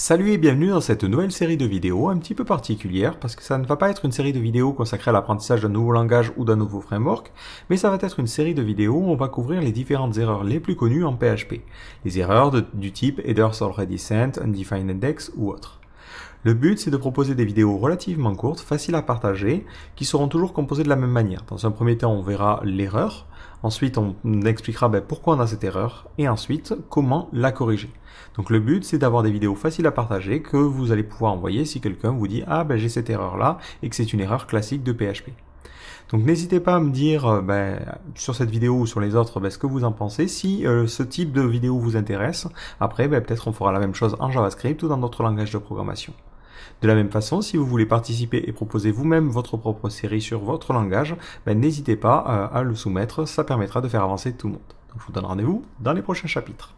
Salut et bienvenue dans cette nouvelle série de vidéos un petit peu particulière parce que ça ne va pas être une série de vidéos consacrée à l'apprentissage d'un nouveau langage ou d'un nouveau framework, mais ça va être une série de vidéos où on va couvrir les différentes erreurs les plus connues en PHP, les erreurs du type headers already sent, undefined index ou autres. Le but, c'est de proposer des vidéos relativement courtes, faciles à partager, qui seront toujours composées de la même manière. Dans un premier temps, on verra l'erreur, ensuite on expliquera ben, pourquoi on a cette erreur, et ensuite comment la corriger. Donc le but, c'est d'avoir des vidéos faciles à partager que vous allez pouvoir envoyer si quelqu'un vous dit « Ah, ben j'ai cette erreur-là » et que c'est une erreur classique de PHP. Donc n'hésitez pas à me dire euh, ben, sur cette vidéo ou sur les autres ben, ce que vous en pensez. Si euh, ce type de vidéo vous intéresse, après ben, peut-être on fera la même chose en JavaScript ou dans d'autres langages de programmation. De la même façon, si vous voulez participer et proposer vous-même votre propre série sur votre langage, ben, n'hésitez pas euh, à, le soumettre, ça permettra de faire avancer tout le monde. je vous donne rendez-vous dans les prochains chapitres.